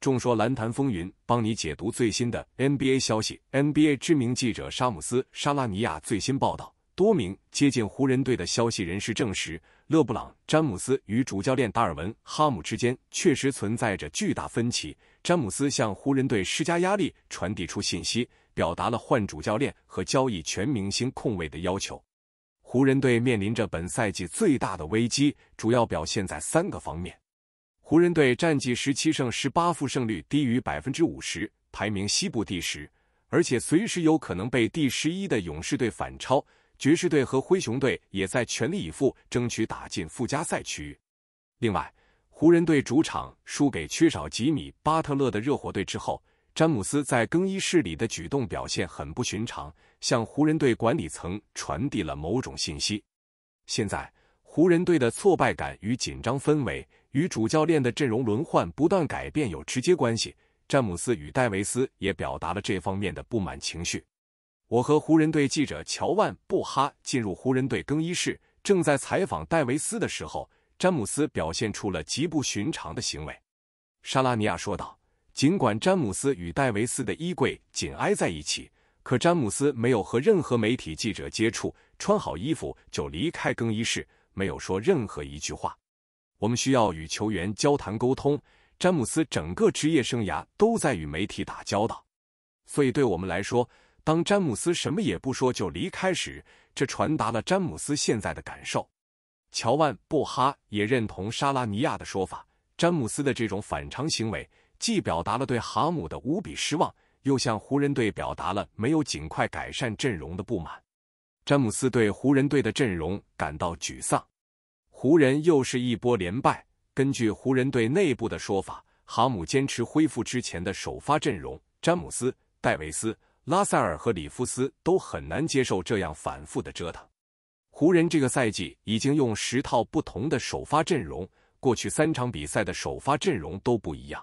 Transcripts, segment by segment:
众说蓝坛风云，帮你解读最新的 NBA 消息。NBA 知名记者沙姆斯·沙拉尼亚最新报道，多名接近湖人队的消息人士证实，勒布朗·詹姆斯与主教练达尔文·哈姆之间确实存在着巨大分歧。詹姆斯向湖人队施加压力，传递出信息，表达了换主教练和交易全明星控卫的要求。湖人队面临着本赛季最大的危机，主要表现在三个方面。湖人队战绩十七胜十八负，胜率低于百分之五十，排名西部第十，而且随时有可能被第十一的勇士队反超。爵士队和灰熊队也在全力以赴争取打进附加赛区域。另外，湖人队主场输给缺少吉米·巴特勒的热火队之后，詹姆斯在更衣室里的举动表现很不寻常，向湖人队管理层传递了某种信息。现在，湖人队的挫败感与紧张氛围。与主教练的阵容轮换不断改变有直接关系。詹姆斯与戴维斯也表达了这方面的不满情绪。我和湖人队记者乔万布哈进入湖人队更衣室，正在采访戴维斯的时候，詹姆斯表现出了极不寻常的行为。莎拉尼亚说道：“尽管詹姆斯与戴维斯的衣柜紧挨在一起，可詹姆斯没有和任何媒体记者接触，穿好衣服就离开更衣室，没有说任何一句话。”我们需要与球员交谈沟通。詹姆斯整个职业生涯都在与媒体打交道，所以对我们来说，当詹姆斯什么也不说就离开时，这传达了詹姆斯现在的感受。乔万布哈也认同沙拉尼亚的说法：詹姆斯的这种反常行为，既表达了对哈姆的无比失望，又向湖人队表达了没有尽快改善阵容的不满。詹姆斯对湖人队的阵容感到沮丧。湖人又是一波连败。根据湖人队内部的说法，哈姆坚持恢复之前的首发阵容，詹姆斯、戴维斯、拉塞尔和里夫斯都很难接受这样反复的折腾。湖人这个赛季已经用十套不同的首发阵容，过去三场比赛的首发阵容都不一样。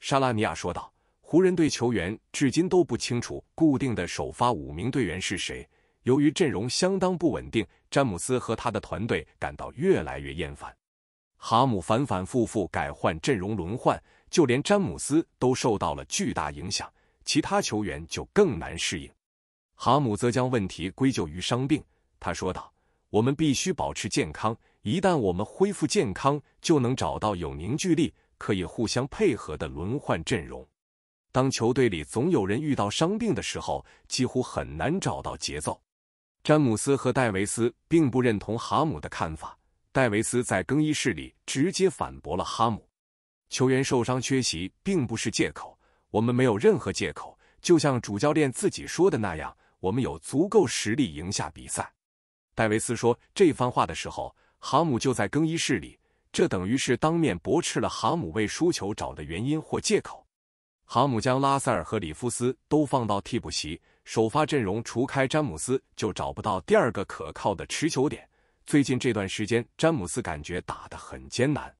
沙拉尼亚说道：“湖人队球员至今都不清楚固定的首发五名队员是谁。”由于阵容相当不稳定，詹姆斯和他的团队感到越来越厌烦。哈姆反反复复改换阵容轮换，就连詹姆斯都受到了巨大影响，其他球员就更难适应。哈姆则将问题归咎于伤病，他说道：“我们必须保持健康，一旦我们恢复健康，就能找到有凝聚力、可以互相配合的轮换阵容。当球队里总有人遇到伤病的时候，几乎很难找到节奏。”詹姆斯和戴维斯并不认同哈姆的看法。戴维斯在更衣室里直接反驳了哈姆：“球员受伤缺席并不是借口，我们没有任何借口。就像主教练自己说的那样，我们有足够实力赢下比赛。”戴维斯说这番话的时候，哈姆就在更衣室里，这等于是当面驳斥了哈姆为输球找的原因或借口。哈姆将拉塞尔和里夫斯都放到替补席。首发阵容除开詹姆斯，就找不到第二个可靠的持球点。最近这段时间，詹姆斯感觉打得很艰难。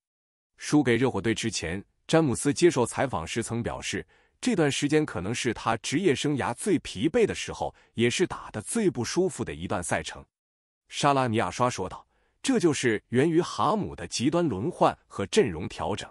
输给热火队之前，詹姆斯接受采访时曾表示，这段时间可能是他职业生涯最疲惫的时候，也是打得最不舒服的一段赛程。沙拉尼亚刷说道，这就是源于哈姆的极端轮换和阵容调整。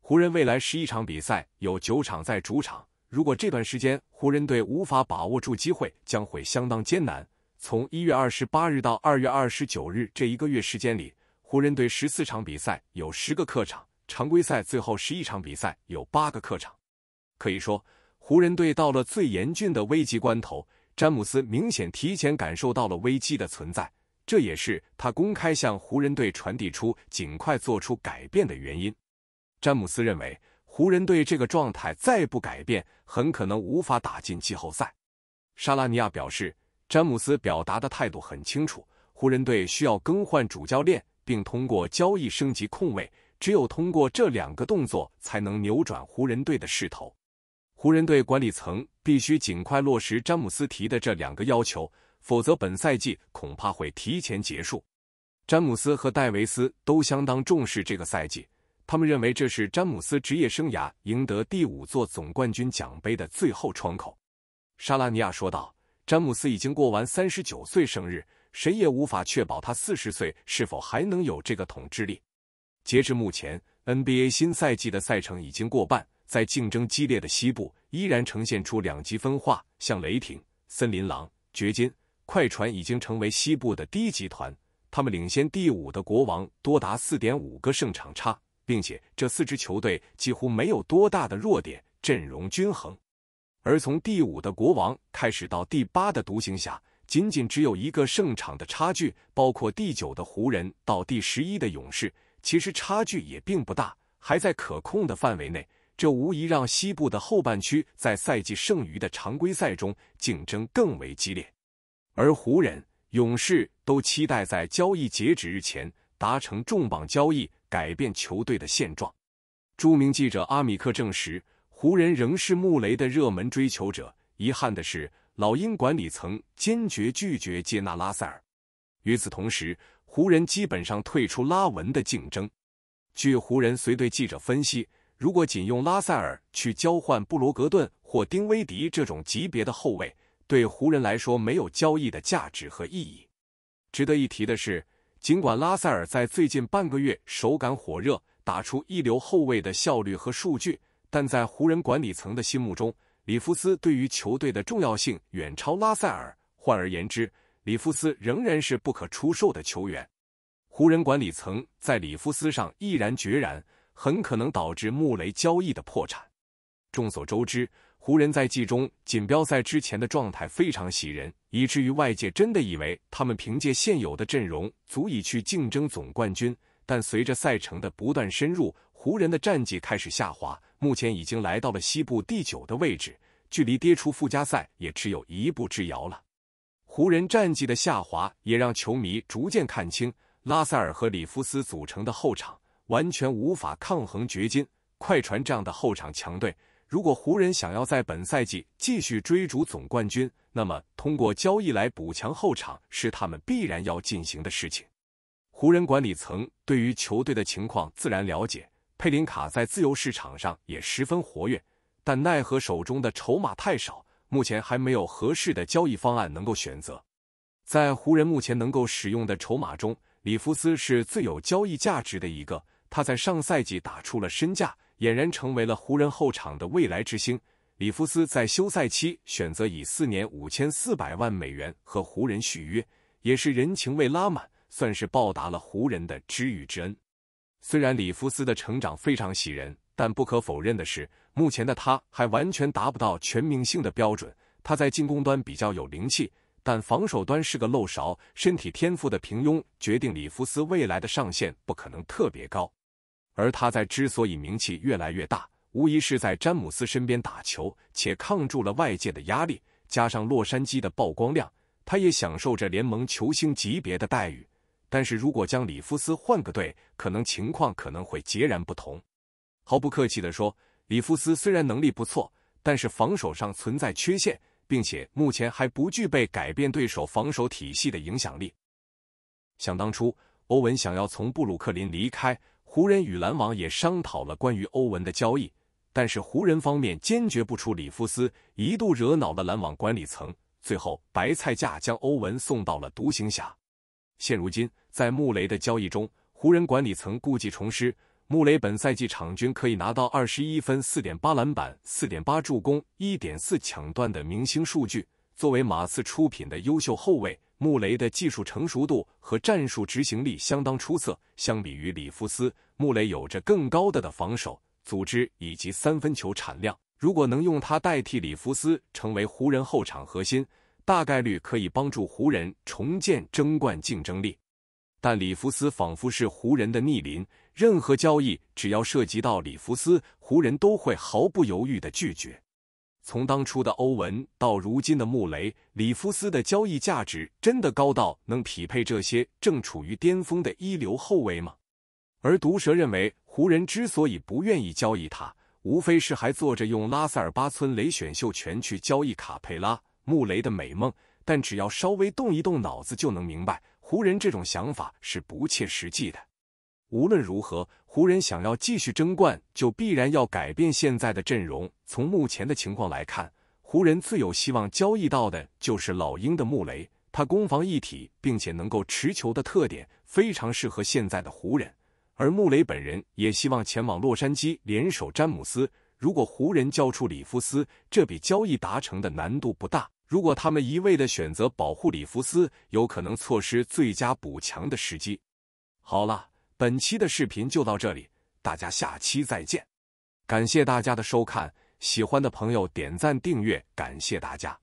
湖人未来十一场比赛有九场在主场。”如果这段时间湖人队无法把握住机会，将会相当艰难。从一月二十八日到二月二十九日这一个月时间里，湖人队十四场比赛有十个客场，常规赛最后十一场比赛有八个客场。可以说，湖人队到了最严峻的危机关头，詹姆斯明显提前感受到了危机的存在，这也是他公开向湖人队传递出尽快做出改变的原因。詹姆斯认为。湖人队这个状态再不改变，很可能无法打进季后赛。沙拉尼亚表示，詹姆斯表达的态度很清楚，湖人队需要更换主教练，并通过交易升级控卫。只有通过这两个动作，才能扭转湖人队的势头。湖人队管理层必须尽快落实詹姆斯提的这两个要求，否则本赛季恐怕会提前结束。詹姆斯和戴维斯都相当重视这个赛季。他们认为这是詹姆斯职业生涯赢得第五座总冠军奖杯的最后窗口，沙拉尼亚说道：“詹姆斯已经过完三十九岁生日，谁也无法确保他四十岁是否还能有这个统治力。”截至目前，NBA 新赛季的赛程已经过半，在竞争激烈的西部，依然呈现出两极分化。像雷霆、森林狼、掘金、快船已经成为西部的第一集团，他们领先第五的国王多达四点五个胜场差。并且这四支球队几乎没有多大的弱点，阵容均衡。而从第五的国王开始到第八的独行侠，仅仅只有一个胜场的差距。包括第九的湖人到第十一的勇士，其实差距也并不大，还在可控的范围内。这无疑让西部的后半区在赛季剩余的常规赛中竞争更为激烈。而湖人、勇士都期待在交易截止日前达成重磅交易。改变球队的现状。著名记者阿米克证实，湖人仍是穆雷的热门追求者。遗憾的是，老鹰管理层坚决拒绝接纳拉塞尔。与此同时，湖人基本上退出拉文的竞争。据湖人随队记者分析，如果仅用拉塞尔去交换布罗格顿或丁威迪这种级别的后卫，对湖人来说没有交易的价值和意义。值得一提的是。尽管拉塞尔在最近半个月手感火热，打出一流后卫的效率和数据，但在湖人管理层的心目中，里夫斯对于球队的重要性远超拉塞尔。换而言之，里夫斯仍然是不可出售的球员。湖人管理层在里夫斯上毅然决然，很可能导致穆雷交易的破产。众所周知。湖人在季中锦标赛之前的状态非常喜人，以至于外界真的以为他们凭借现有的阵容足以去竞争总冠军。但随着赛程的不断深入，湖人的战绩开始下滑，目前已经来到了西部第九的位置，距离跌出附加赛也只有一步之遥了。湖人战绩的下滑也让球迷逐渐看清，拉塞尔和里夫斯组成的后场完全无法抗衡掘金、快船这样的后场强队。如果湖人想要在本赛季继续追逐总冠军，那么通过交易来补强后场是他们必然要进行的事情。湖人管理层对于球队的情况自然了解，佩林卡在自由市场上也十分活跃，但奈何手中的筹码太少，目前还没有合适的交易方案能够选择。在湖人目前能够使用的筹码中，里弗斯是最有交易价值的一个，他在上赛季打出了身价。俨然成为了湖人后场的未来之星。里夫斯在休赛期选择以四年五千四百万美元和湖人续约，也是人情味拉满，算是报答了湖人的知遇之恩。虽然里夫斯的成长非常喜人，但不可否认的是，目前的他还完全达不到全明星的标准。他在进攻端比较有灵气，但防守端是个漏勺，身体天赋的平庸决定里夫斯未来的上限不可能特别高。而他在之所以名气越来越大，无疑是在詹姆斯身边打球，且抗住了外界的压力，加上洛杉矶的曝光量，他也享受着联盟球星级别的待遇。但是，如果将里夫斯换个队，可能情况可能会截然不同。毫不客气地说，里夫斯虽然能力不错，但是防守上存在缺陷，并且目前还不具备改变对手防守体系的影响力。想当初，欧文想要从布鲁克林离开。湖人与篮网也商讨了关于欧文的交易，但是湖人方面坚决不出里夫斯，一度惹恼了篮网管理层。最后白菜价将欧文送到了独行侠。现如今，在穆雷的交易中，湖人管理层故技重施。穆雷本赛季场均可以拿到二十一分、四点八篮板、四点八助攻、一点四抢断的明星数据，作为马刺出品的优秀后卫。穆雷的技术成熟度和战术执行力相当出色，相比于里弗斯，穆雷有着更高的的防守组织以及三分球产量。如果能用他代替里弗斯成为湖人后场核心，大概率可以帮助湖人重建争冠竞争力。但里弗斯仿佛是湖人的逆鳞，任何交易只要涉及到里弗斯，湖人都会毫不犹豫地拒绝。从当初的欧文到如今的穆雷，里夫斯的交易价值真的高到能匹配这些正处于巅峰的一流后卫吗？而毒蛇认为，湖人之所以不愿意交易他，无非是还做着用拉塞尔、巴村、雷选秀权去交易卡佩拉、穆雷的美梦。但只要稍微动一动脑子，就能明白湖人这种想法是不切实际的。无论如何，湖人想要继续争冠，就必然要改变现在的阵容。从目前的情况来看，湖人最有希望交易到的就是老鹰的穆雷。他攻防一体，并且能够持球的特点，非常适合现在的湖人。而穆雷本人也希望前往洛杉矶联手詹姆斯。如果湖人交出里弗斯，这笔交易达成的难度不大。如果他们一味的选择保护里弗斯，有可能错失最佳补强的时机。好了。本期的视频就到这里，大家下期再见。感谢大家的收看，喜欢的朋友点赞订阅，感谢大家。